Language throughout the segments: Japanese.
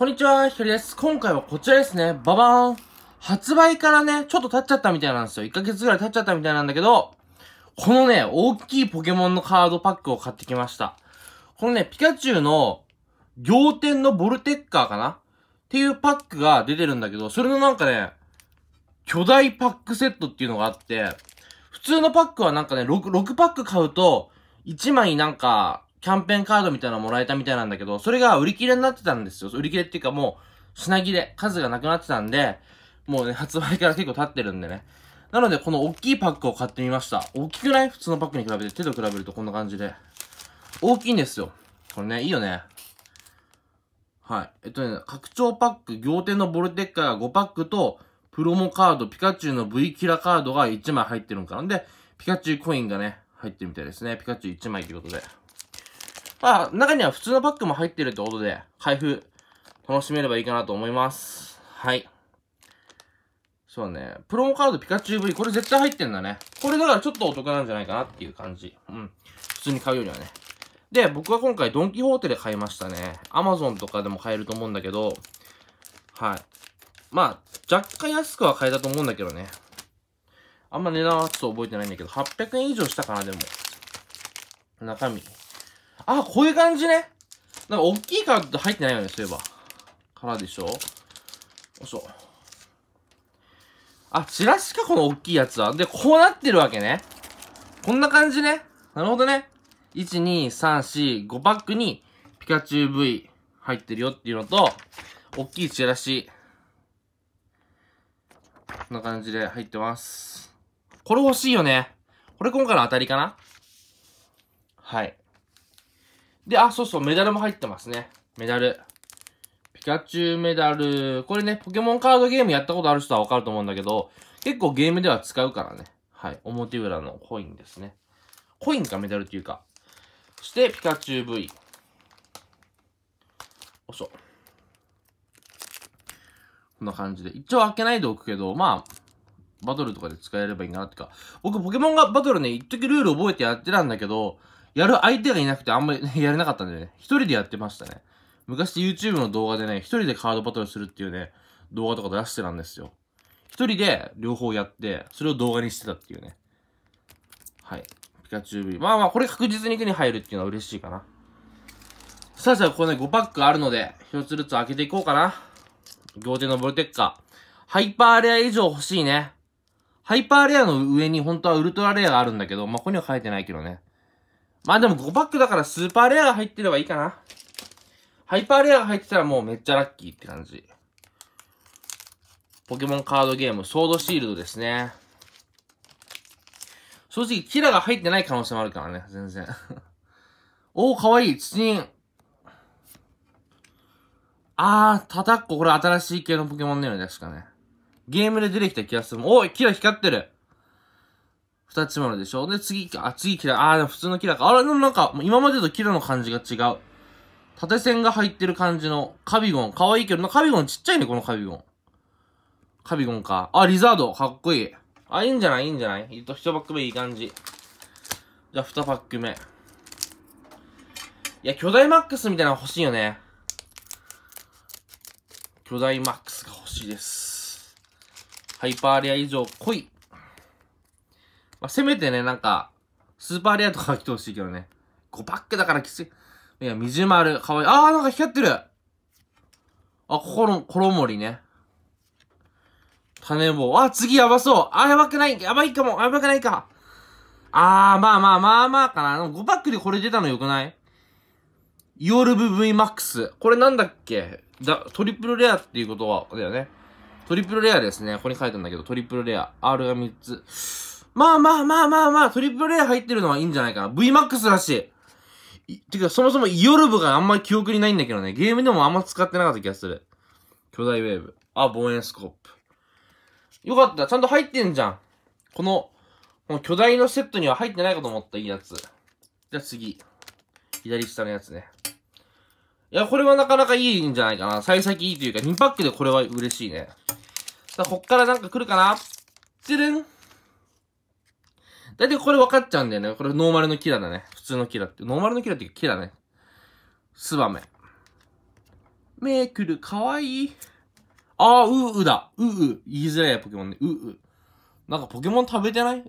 こんにちは、ひとりです。今回はこちらですね。ババーン。発売からね、ちょっと経っちゃったみたいなんですよ。1ヶ月ぐらい経っちゃったみたいなんだけど、このね、大きいポケモンのカードパックを買ってきました。このね、ピカチュウの仰天のボルテッカーかなっていうパックが出てるんだけど、それのなんかね、巨大パックセットっていうのがあって、普通のパックはなんかね、6, 6パック買うと、1枚なんか、キャンペーンカードみたいなのもらえたみたいなんだけど、それが売り切れになってたんですよ。売り切れっていうかもう、品切れ、数がなくなってたんで、もうね、発売から結構経ってるんでね。なので、この大きいパックを買ってみました。大きくない普通のパックに比べて、手と比べるとこんな感じで。大きいんですよ。これね、いいよね。はい。えっとね、拡張パック、仰天のボルテッカが5パックと、プロモカード、ピカチュウの V キラカードが1枚入ってるんかなんで、ピカチュウコインがね、入ってるみたいですね。ピカチュウ1枚ということで。まあ、中には普通のパックも入ってるってことで、開封、楽しめればいいかなと思います。はい。そうね。プロモカードピカチュウ V、これ絶対入ってんだね。これだからちょっとお得なんじゃないかなっていう感じ。うん。普通に買うよりはね。で、僕は今回ドンキホーテで買いましたね。アマゾンとかでも買えると思うんだけど、はい。まあ、若干安くは買えたと思うんだけどね。あんま値段はちょっと覚えてないんだけど、800円以上したかな、でも。中身。あ、こういう感じね。なんか、大きいカードって入ってないよね、そういえば。からでしょよいしょ。あ、チラシか、この大きいやつは。で、こうなってるわけね。こんな感じね。なるほどね。1、2、3、4、5パックに、ピカチュウ V 入ってるよっていうのと、大きいチラシ。こんな感じで入ってます。これ欲しいよね。これ今回の当たりかなはい。で、あ、そうそう、メダルも入ってますね。メダル。ピカチュウメダル。これね、ポケモンカードゲームやったことある人はわかると思うんだけど、結構ゲームでは使うからね。はい。表裏のコインですね。コインかメダルっていうか。そして、ピカチュウ V。おいしょ。こんな感じで。一応開けないでおくけど、まあ、バトルとかで使えればいいかなってか。僕、ポケモンがバトルね、一時ルール覚えてやってたんだけど、やる相手がいなくてあんまり やれなかったんでね、一人でやってましたね。昔 YouTube の動画でね、一人でカードバトルするっていうね、動画とか出してたんですよ。一人で両方やって、それを動画にしてたっていうね。はい。ピカチュウ V。まあまあ、これ確実に手に入るっていうのは嬉しいかな。さあさあ、ここね、5パックあるので、一つずつ開けていこうかな。行程のボルテッカ。ハイパーレア以上欲しいね。ハイパーレアの上に本当はウルトラレアがあるんだけど、まあ、ここには書いてないけどね。まあでも5パックだからスーパーレアが入ってればいいかな。ハイパーレアが入ってたらもうめっちゃラッキーって感じ。ポケモンカードゲーム、ソードシールドですね。正直、キラが入ってない可能性もあるからね、全然。おー、かわいい、土人。あー、たたっ、これ新しい系のポケモンのよね、確かね。ゲームで出てきた気がする。おー、キラ光ってる二つものでしょで、次、あ、次キラ、あ、普通のキラか。あれ、なんか、今までとキラの感じが違う。縦線が入ってる感じのカビゴン。可愛いけど、カビゴンちっちゃいね、このカビゴン。カビゴンか。あ、リザード。かっこいい。あ、いいんじゃないいいんじゃないえっと、一パック目いい感じ。じゃあ、二パック目。いや、巨大マックスみたいなの欲しいよね。巨大マックスが欲しいです。ハイパーレア以上、来い。まあ、せめてね、なんか、スーパーレアとか来てほしいけどね。5パックだからきつい。いや、みじまる、かわいい。あー、なんか光ってるあ、この、衣りね。種棒。あ、次やばそう。あ、やばくない。やばいかも。やばくないか。あー、まあまあまあまあかな。5パックでこれ出たのよくないイオルブ VMAX。これなんだっけだ、トリプルレアっていうことは、だよね。トリプルレアですね。ここに書いてんだけど、トリプルレア。R が3つ。まあまあまあまあまあ、トリプル A 入ってるのはいいんじゃないかな。VMAX らしい。てか、そもそもイオルブがあんまり記憶にないんだけどね。ゲームでもあんま使ってなかった気がする。巨大ウェーブ。あ、望遠スコープ。よかった。ちゃんと入ってんじゃん。この、この巨大のセットには入ってないかと思った、いいやつ。じゃあ次。左下のやつね。いや、これはなかなかいいんじゃないかな。幸先いいというか、2パックでこれは嬉しいね。さあ、こっからなんか来るかなつるんだいたいこれ分かっちゃうんだよね。これノーマルのキラだね。普通のキラって。ノーマルのキラっていうかキラね。ツバメ。メークル、かわいい。ああ、ううだ。うう。言いづらいや、ポケモンね。うう。なんかポケモン食べてないうう。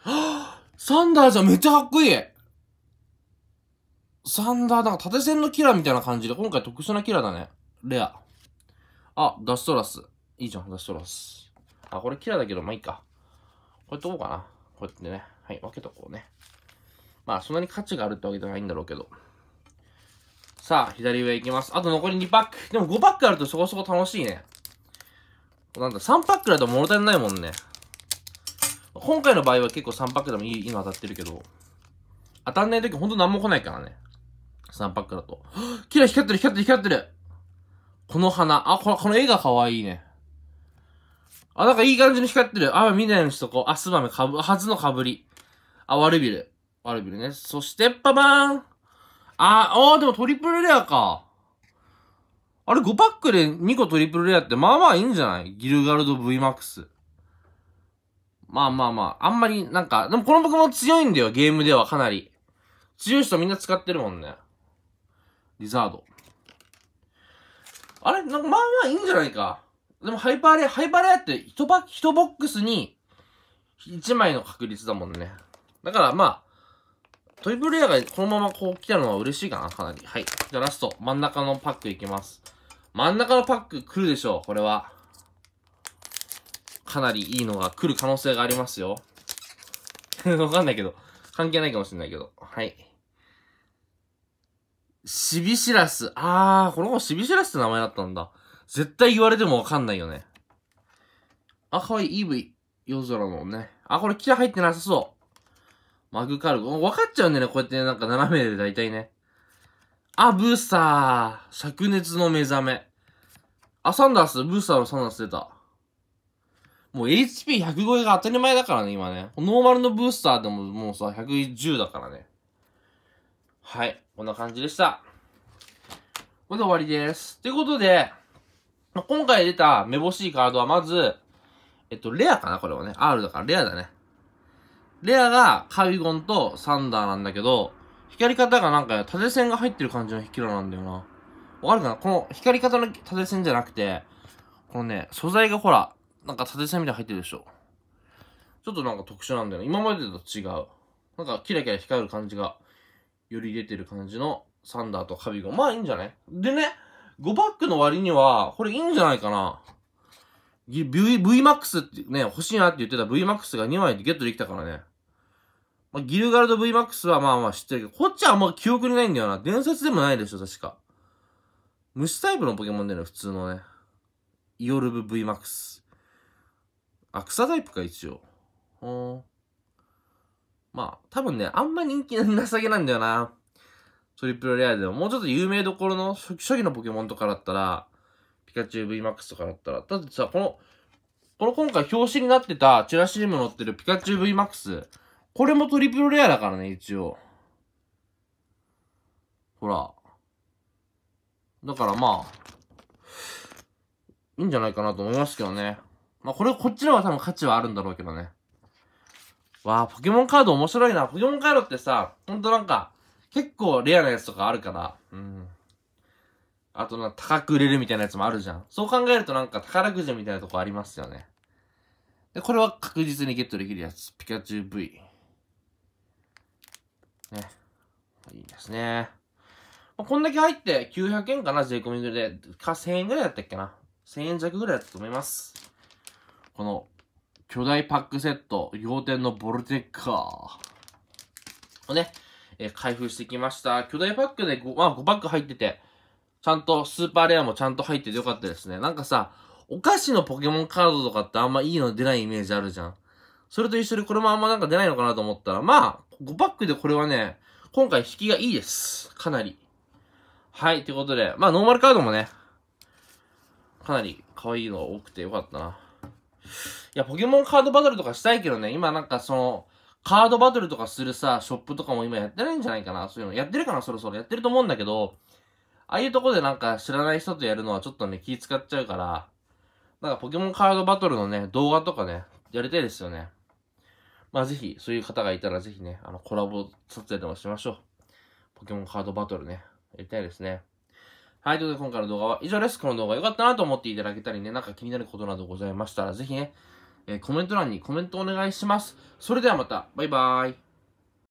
はぁ サンダーじゃんめっちゃかっこいいサンダー、なんか縦線のキラーみたいな感じで、今回特殊なキラーだね。レア。あ、ダストラス。いいじゃん、ダストラス。あ、これキラーだけど、まあいいか。これとこうかな。こうやってね。はい、分けとこうね。まあ、そんなに価値があるってわけじゃないんだろうけど。さあ、左上行きます。あと残り2パック。でも5パックあるとそこそこ楽しいね。なんだ、3パックだと物足りないもんね。今回の場合は結構3パックでもいいの当たってるけど、当たんない時ほんと何も来ないからね。3パックだと。キラ光ってる光ってる光ってるこの花。あ、この絵が可愛いね。あ、なんかいい感じに光ってる。あ、見ないようにしとこう。あ、すばめかぶ、ずのかぶり。あ、ワルビル。ワルビルね。そして、パパーンあ、あー、でもトリプルレアか。あれ5パックで2個トリプルレアって、まあまあいいんじゃないギルガルド VMAX。まあまあまあ、あんまりなんか、でもこの僕も強いんだよ、ゲームではかなり。強い人みんな使ってるもんね。リザード。あれなんかまあまあいいんじゃないか。でもハイパーレア、ハイパーレアって1パ、1ボックスに1枚の確率だもんね。だからまあ、トリプルレアがこのままこう来たのは嬉しいかな、かなり。はい。じゃあラスト、真ん中のパックいきます。真ん中のパック来るでしょう、これは。かなりいいのが来る可能性がありますよ。わかんないけど。関係ないかもしれないけど。はい。シビシラス。あー、この子シビシラスって名前だったんだ。絶対言われてもわかんないよね。あ、かわいい EV。夜空のね。あ、これキラ入ってなさそう。マグカルゴ。分かっちゃうんだよね。こうやってなんか斜めで大体ね。あ、ブースター。灼熱の目覚め。あ、サンダース。ブースターのサンダース出た。もう HP100 超えが当たり前だからね、今ね。ノーマルのブースターでももうさ、110だからね。はい。こんな感じでした。これで終わりです。ということで、今回出ためぼしいカードはまず、えっと、レアかなこれはね。R だからレアだね。レアがカビゴンとサンダーなんだけど、光り方がなんか縦線が入ってる感じのキラなんだよな。わかるかなこの光り方の縦線じゃなくて、このね、素材がほら、なんか縦線みたいに入ってるでしょ。ちょっとなんか特殊なんだよね。今までと違う。なんかキラキラ光る感じが、より出てる感じのサンダーとカビゴン。まあいいんじゃないでね、5パックの割には、これいいんじゃないかな。V、VMAX ってね、欲しいなって言ってた VMAX が2枚でゲットできたからね。まあ、ギルガルド VMAX はまあまあ知ってるけど、こっちはあんま記憶にないんだよな。伝説でもないでしょ、確か。虫タイプのポケモンだよね、普通のね。イオルブ VMAX。あ、草タイプか、一応。まあ、多分ね、あんま人気なさげなんだよな。トリプルレアでも、もうちょっと有名どころの初期初期のポケモンとかだったら、ピカチュウ VMAX とかだったら、だってさ、この、この今回表紙になってたチラシにも載ってるピカチュウ VMAX、これもトリプルレアだからね、一応。ほら。だからまあ、いいんじゃないかなと思いますけどね。まあこれ、こっちの方が多分価値はあるんだろうけどね。わあ、ポケモンカード面白いな。ポケモンカードってさ、ほんとなんか、結構レアなやつとかあるから、うん。あとな、高く売れるみたいなやつもあるじゃん。そう考えるとなんか宝くじみたいなとこありますよね。で、これは確実にゲットできるやつ。ピカチュウ V。ね。いいですね。まあ、こんだけ入って900円かな、税込みぐらいで。か、1000円ぐらいだったっけな。1000円弱ぐらいだったと思います。この、巨大パックセット、仰天のボルテッカー。れね、えー、開封してきました。巨大パックで 5,、まあ、5パック入ってて、ちゃんとスーパーレアもちゃんと入っててよかったですね。なんかさ、お菓子のポケモンカードとかってあんまいいの出ないイメージあるじゃん。それと一緒にこれもあんまなんか出ないのかなと思ったら、まあ、5パックでこれはね、今回引きがいいです。かなり。はい、ということで、まあ、ノーマルカードもね、かなり可愛いのが多くてよかったな。いや、ポケモンカードバトルとかしたいけどね、今なんかその、カードバトルとかするさ、ショップとかも今やってないんじゃないかなそういうの。やってるかなそろそろ。やってると思うんだけど、ああいうとこでなんか知らない人とやるのはちょっとね、気使っちゃうから、なんかポケモンカードバトルのね、動画とかね、やりたいですよね。まあぜひ、そういう方がいたらぜひね、あの、コラボ撮影でもしましょう。ポケモンカードバトルね、やりたいですね。はい、ということで今回の動画は以上です。この動画良かったなと思っていただけたりね、なんか気になることなどございましたら、ぜひね、えー、コメント欄にコメントお願いします。それではまた、バイバーイ。